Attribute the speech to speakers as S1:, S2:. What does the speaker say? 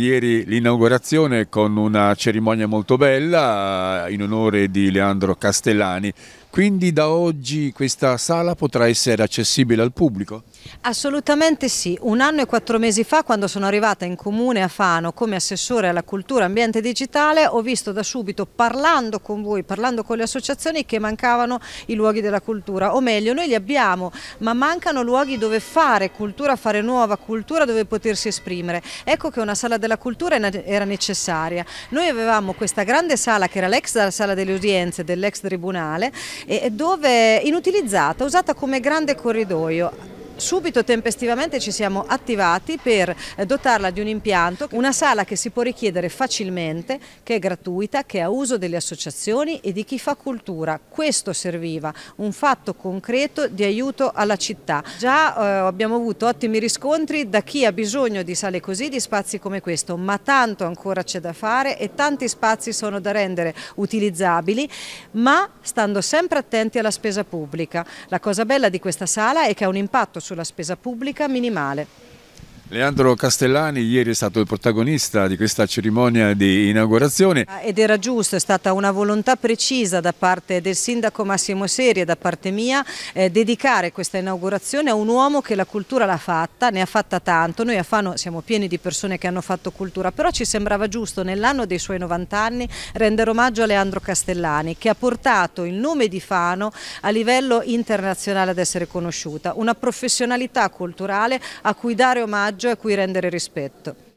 S1: Ieri l'inaugurazione con una cerimonia molto bella eh, in onore di Leandro Castellani quindi da oggi questa sala potrà essere accessibile al pubblico?
S2: Assolutamente sì. Un anno e quattro mesi fa, quando sono arrivata in comune a Fano come assessore alla cultura e ambiente digitale, ho visto da subito, parlando con voi, parlando con le associazioni, che mancavano i luoghi della cultura. O meglio, noi li abbiamo, ma mancano luoghi dove fare cultura, fare nuova cultura, dove potersi esprimere. Ecco che una sala della cultura era necessaria. Noi avevamo questa grande sala, che era l'ex sala delle udienze dell'ex tribunale, dove inutilizzata, usata come grande corridoio subito tempestivamente ci siamo attivati per eh, dotarla di un impianto, una sala che si può richiedere facilmente, che è gratuita, che è a uso delle associazioni e di chi fa cultura. Questo serviva, un fatto concreto di aiuto alla città. Già eh, abbiamo avuto ottimi riscontri da chi ha bisogno di sale così, di spazi come questo, ma tanto ancora c'è da fare e tanti spazi sono da rendere utilizzabili, ma stando sempre attenti alla spesa pubblica. La cosa bella di questa sala è che ha un impatto su sulla spesa pubblica minimale.
S1: Leandro Castellani ieri è stato il protagonista di questa cerimonia di inaugurazione.
S2: Ah, ed era giusto, è stata una volontà precisa da parte del sindaco Massimo Seri e da parte mia eh, dedicare questa inaugurazione a un uomo che la cultura l'ha fatta, ne ha fatta tanto, noi a Fano siamo pieni di persone che hanno fatto cultura, però ci sembrava giusto nell'anno dei suoi 90 anni rendere omaggio a Leandro Castellani che ha portato il nome di Fano a livello internazionale ad essere conosciuta, una professionalità culturale a cui dare omaggio omaggio a cui rendere rispetto.